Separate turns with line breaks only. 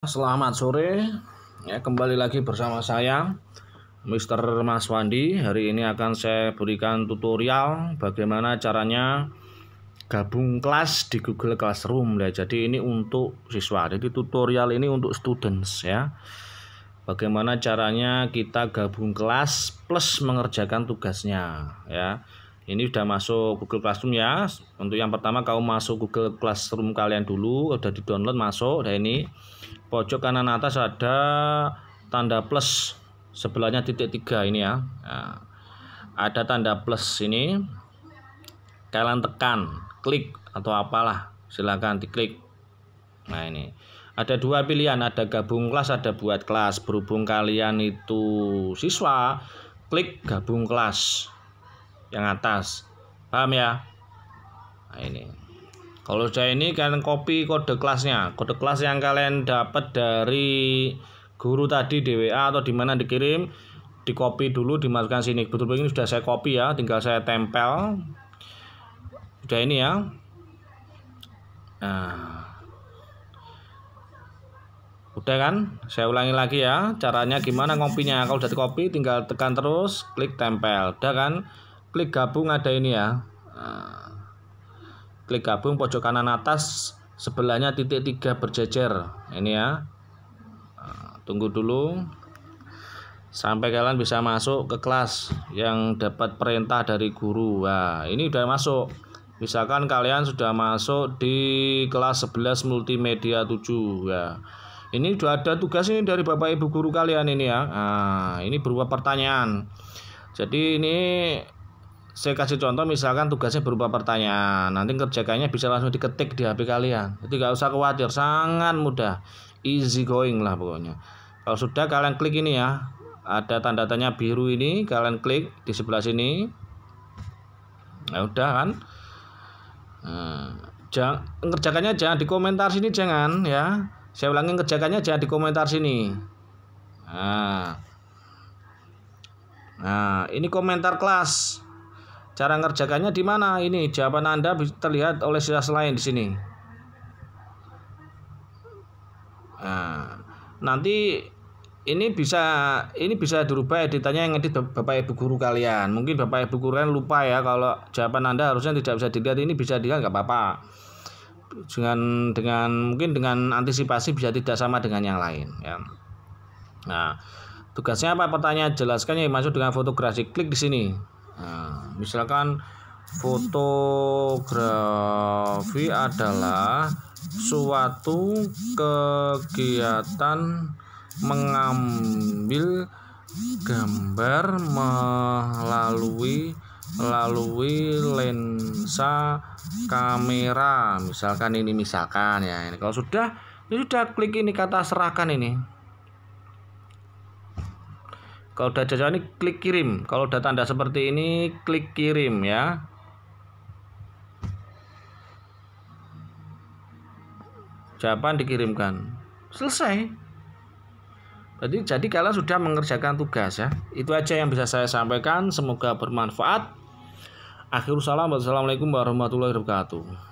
Selamat sore, ya kembali lagi bersama saya Mr. Mas Wandi. Hari ini akan saya berikan tutorial bagaimana caranya gabung kelas di Google Classroom. Ya, jadi ini untuk siswa. Jadi tutorial ini untuk students ya. Bagaimana caranya kita gabung kelas plus mengerjakan tugasnya ya ini sudah masuk Google Classroom ya untuk yang pertama kamu masuk Google Classroom kalian dulu udah di download masuk udah ini pojok kanan atas ada tanda plus sebelahnya titik tiga ini ya nah, ada tanda plus ini kalian tekan klik atau apalah silahkan diklik nah ini ada dua pilihan ada gabung kelas ada buat kelas berhubung kalian itu siswa klik gabung kelas yang atas paham ya nah ini kalau sudah ini kalian copy kode kelasnya kode kelas yang kalian dapat dari guru tadi DWA atau dimana dikirim di copy dulu dimasukkan sini betul-betul sudah saya copy ya tinggal saya tempel sudah ini ya nah Udah kan? Saya ulangi lagi ya. Caranya gimana kopinya? Kalau udah di copy tinggal tekan terus, klik tempel. Udah kan? klik gabung ada ini ya eh, klik gabung pojok kanan atas sebelahnya titik tiga berjejer ini ya eh, tunggu dulu sampai kalian bisa masuk ke kelas yang dapat perintah dari guru wah ini udah masuk misalkan kalian sudah masuk di kelas 11 multimedia 7 ya nah, ini sudah ada tugas ini dari bapak ibu guru kalian ini ya nah, ini berupa pertanyaan jadi ini saya kasih contoh misalkan tugasnya berupa pertanyaan nanti kerjakannya bisa langsung diketik di HP kalian jadi nggak usah khawatir sangat mudah easy going lah pokoknya kalau sudah kalian klik ini ya ada tanda tanya biru ini kalian klik di sebelah sini ya udah kan nah, jangan kerjakannya jangan di komentar sini jangan ya saya ulangi kerjakannya jangan di komentar sini nah Nah, ini komentar kelas. Cara ngerjakannya di mana? Ini jawaban Anda terlihat oleh sila lain di sini. Nah, nanti ini bisa ini bisa dirubah editannya yang edit Bapak Ibu guru kalian. Mungkin Bapak Ibu guru kalian lupa ya kalau jawaban Anda harusnya tidak bisa dilihat ini bisa dilihat nggak apa-apa. Dengan dengan mungkin dengan antisipasi bisa tidak sama dengan yang lain ya. Nah, tugasnya apa? Pertanyaan jelaskan yang masuk dengan fotografi Klik di sini. Nah, misalkan fotografi adalah suatu kegiatan mengambil gambar melalui melalui lensa kamera misalkan ini misalkan ya ini kalau sudah ini sudah klik ini kata serahkan ini kalau udah jauh ini klik kirim. Kalau udah tanda seperti ini klik kirim ya. Jawaban dikirimkan. Selesai. Jadi jadi kalian sudah mengerjakan tugas ya. Itu aja yang bisa saya sampaikan. Semoga bermanfaat. Akhirul salam. Wassalamualaikum warahmatullahi wabarakatuh.